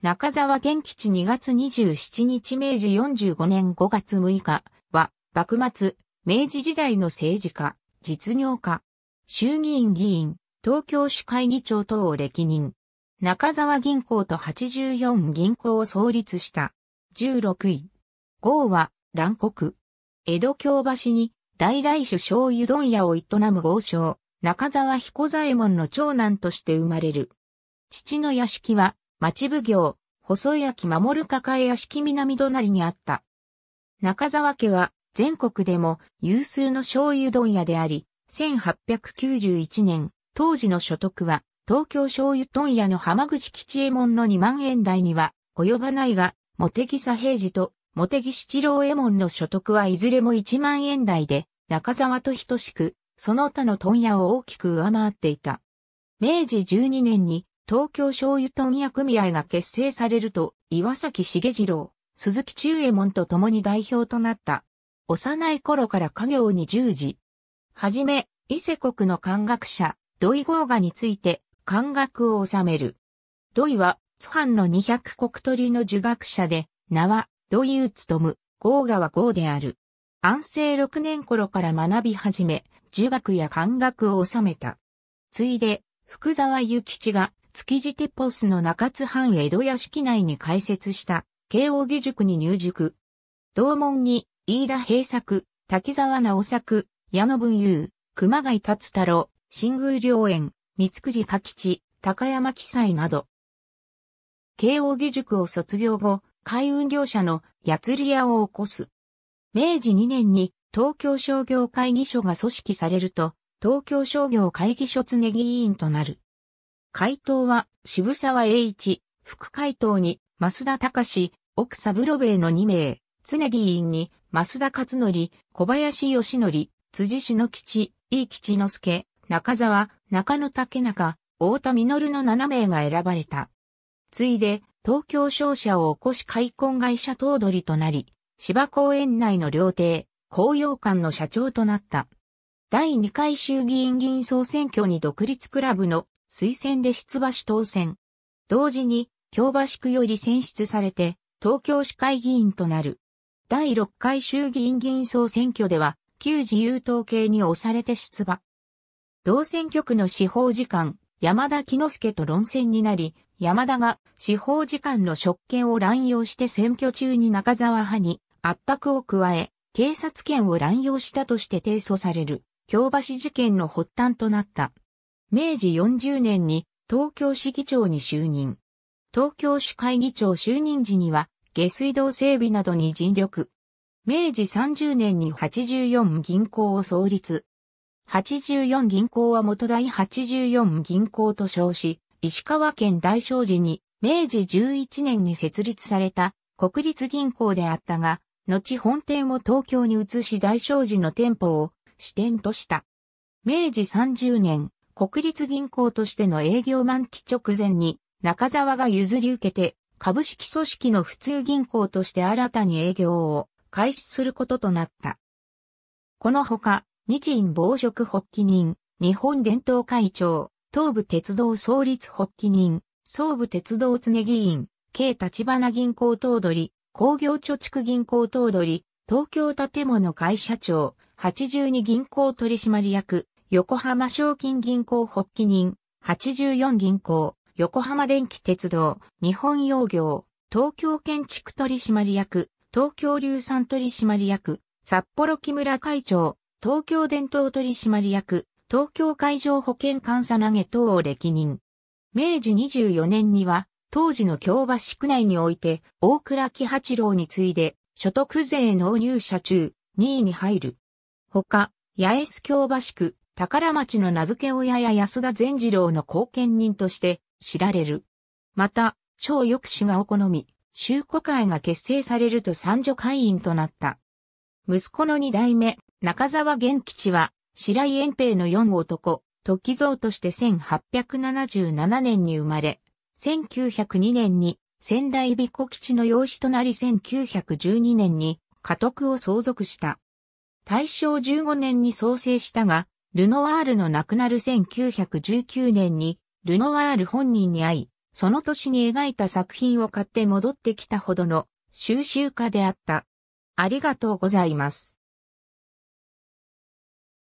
中沢元吉2月27日明治45年5月6日は、幕末、明治時代の政治家、実業家、衆議院議員、東京市会議長等を歴任。中沢銀行と84銀行を創立した。16位。号は、乱国。江戸京橋に、大々首相油問屋を営む豪商、中沢彦左衛門の長男として生まれる。父の屋敷は、町奉行、細井明守抱え屋敷南隣にあった。中沢家は全国でも有数の醤油問屋であり、1891年、当時の所得は東京醤油問屋の浜口吉右衛門の2万円台には及ばないが、茂木佐平次と茂木七郎右衛門の所得はいずれも1万円台で、中沢と等しく、その他の問屋を大きく上回っていた。明治12年に東京醤油問屋組合が結成されると、岩崎茂次郎、鈴木中右衛門と共に代表となった。幼い頃から家業に従事。はじめ、伊勢国の漢学者、土井豪雅について、漢学を治める。土井は、津藩の二百国鳥の儒学者で、名は、土井宇つとむ、豪雅は豪である。安政六年頃から学び始め、儒学や漢学を治めた。ついで、福沢諭吉が築地鉄ポスの中津藩江戸屋敷内に開設した慶応義塾に入塾。同門に飯田平作、滝沢直作、矢野文雄、熊谷達太郎、新宮良園、三作加吉、高山記載など。慶応義塾を卒業後、海運業者のやつり屋を起こす。明治2年に東京商業会議所が組織されると、東京商業会議所常議員となる。回答は、渋沢栄一、副回答に、増田隆、奥三郎兵衛の2名、常議員に、増田勝則、小林義則、辻篠吉、井吉之助、中沢、中野竹中、大田実の7名が選ばれた。ついで、東京商社を起こし開墾会社頭取となり、芝公園内の料亭、紅葉館の社長となった。第2回衆議院議員総選挙に独立クラブの推薦で出馬し当選。同時に、京橋区より選出されて、東京市会議員となる。第6回衆議院議員総選挙では、旧自由党系に押されて出馬。同選挙区の司法次官、山田紀之助と論戦になり、山田が司法次官の職権を乱用して選挙中に中沢派に圧迫を加え、警察権を乱用したとして提訴される、京橋事件の発端となった。明治40年に東京市議長に就任。東京市会議長就任時には下水道整備などに尽力。明治30年に84銀行を創立。84銀行は元第84銀行と称し、石川県大正寺に明治11年に設立された国立銀行であったが、後本店を東京に移し大正寺の店舗を支店とした。明治30年、国立銀行としての営業満期直前に中沢が譲り受けて株式組織の普通銀行として新たに営業を開始することとなった。このほか、日印防食発起人、日本伝統会長、東武鉄道創立発起人、総武鉄道常議員、京立花銀行頭取、工業貯蓄銀行頭取、東京建物会社長、82銀行取締役、横浜賞金銀行発起人、84銀行、横浜電気鉄道、日本洋業、東京建築取締役、東京流産取締役、札幌木村会長、東京伝統取締役、東京海上保険監査投げ等を歴任。明治24年には、当時の京橋区内において、大倉喜八郎に次いで、所得税納入者中、2位に入る。他、八重洲京橋区、宝町の名付け親や安田善次郎の後見人として知られる。また、小翼氏がお好み、州古会が結成されると三女会員となった。息子の二代目、中沢玄吉は、白井遠平の四男、時蔵として1877年に生まれ、1902年に仙台美子吉の養子となり1912年に家督を相続した。大正15年に創生したが、ルノワールの亡くなる1919年に、ルノワール本人に会い、その年に描いた作品を買って戻ってきたほどの収集家であった。ありがとうございます。